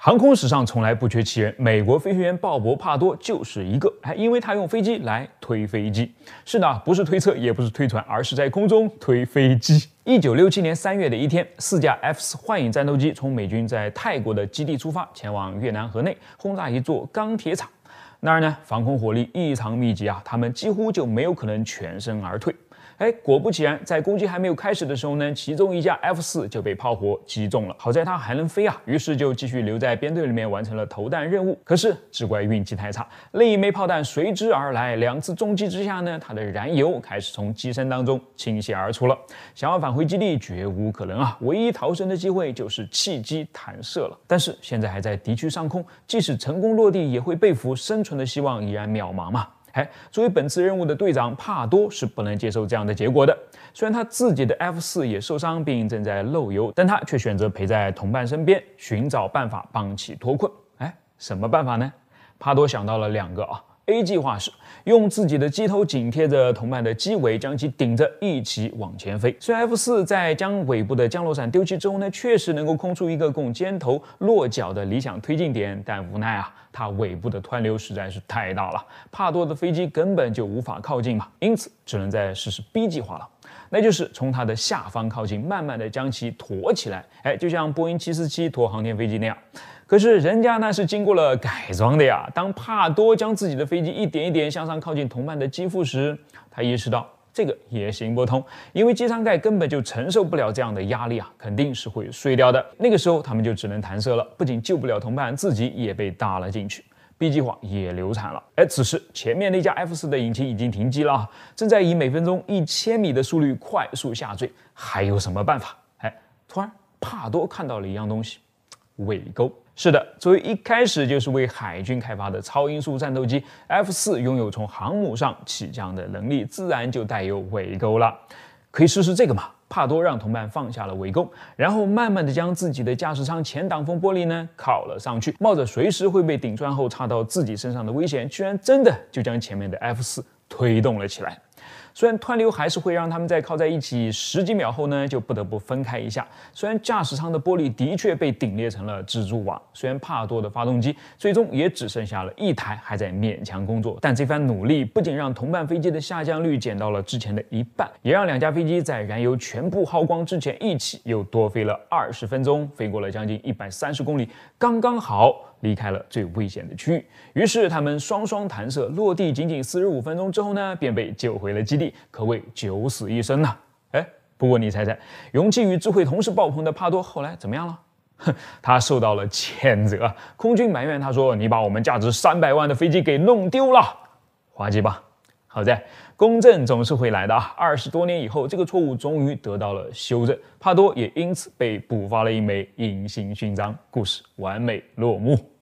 航空史上从来不缺奇人，美国飞行员鲍勃·帕多就是一个。还因为他用飞机来推飞机，是的，不是推测，也不是推船，而是在空中推飞机。一九六七年三月的一天，四架 F 四幻影战斗机从美军在泰国的基地出发，前往越南河内轰炸一座钢铁厂。那儿呢，防空火力异常密集啊，他们几乎就没有可能全身而退。哎，果不其然，在攻击还没有开始的时候呢，其中一架 F 四就被炮火击中了。好在它还能飞啊，于是就继续留在编队里面完成了投弹任务。可是只怪运气太差，另一枚炮弹随之而来，两次重击之下呢，它的燃油开始从机身当中倾泻而出了。想要返回基地绝无可能啊，唯一逃生的机会就是弃机弹射了。但是现在还在敌区上空，即使成功落地也会被俘，生存的希望已然渺茫嘛。作为本次任务的队长，帕多是不能接受这样的结果的。虽然他自己的 F 四也受伤并正在漏油，但他却选择陪在同伴身边，寻找办法帮其脱困。哎，什么办法呢？帕多想到了两个啊。A 计划是用自己的机头紧贴着同伴的机尾，将其顶着一起往前飞。虽然 F 四在将尾部的降落伞丢弃之后呢，确实能够空出一个供尖头落脚的理想推进点，但无奈啊，它尾部的湍流实在是太大了，帕多的飞机根本就无法靠近嘛，因此只能再试试 B 计划了，那就是从它的下方靠近，慢慢的将其驮起来，哎，就像波音747驮航天飞机那样。可是人家那是经过了改装的呀。当帕多将自己的飞机一点一点向上靠近同伴的机腹时，他意识到这个也行不通，因为机舱盖根本就承受不了这样的压力啊，肯定是会碎掉的。那个时候他们就只能弹射了，不仅救不了同伴，自己也被搭了进去。B 计划也流产了。哎，此时前面那架 F 四的引擎已经停机了，正在以每分钟一千米的速率快速下坠。还有什么办法？哎，突然帕多看到了一样东西，尾钩。是的，作为一开始就是为海军开发的超音速战斗机 F 四，拥有从航母上起降的能力，自然就带有尾钩了。可以试试这个嘛？帕多让同伴放下了尾钩，然后慢慢的将自己的驾驶舱前挡风玻璃呢靠了上去，冒着随时会被顶穿后插到自己身上的危险，居然真的就将前面的 F 四推动了起来。虽然湍流还是会让他们在靠在一起十几秒后呢，就不得不分开一下。虽然驾驶舱的玻璃的确被顶裂成了蜘蛛网，虽然帕多的发动机最终也只剩下了一台还在勉强工作，但这番努力不仅让同伴飞机的下降率减到了之前的一半，也让两架飞机在燃油全部耗光之前一起又多飞了二十分钟，飞过了将近一百三十公里，刚刚好离开了最危险的区域。于是他们双双弹射落地，仅仅四十五分钟之后呢，便被救回了基地。可谓九死一生呐！哎，不过你猜猜，勇气与智慧同时爆棚的帕多后来怎么样了？哼，他受到了谴责，空军埋怨他说：“你把我们价值三百万的飞机给弄丢了。”滑稽吧？好在公正总是会来的啊！二十多年以后，这个错误终于得到了修正，帕多也因此被补发了一枚隐形勋章，故事完美落幕。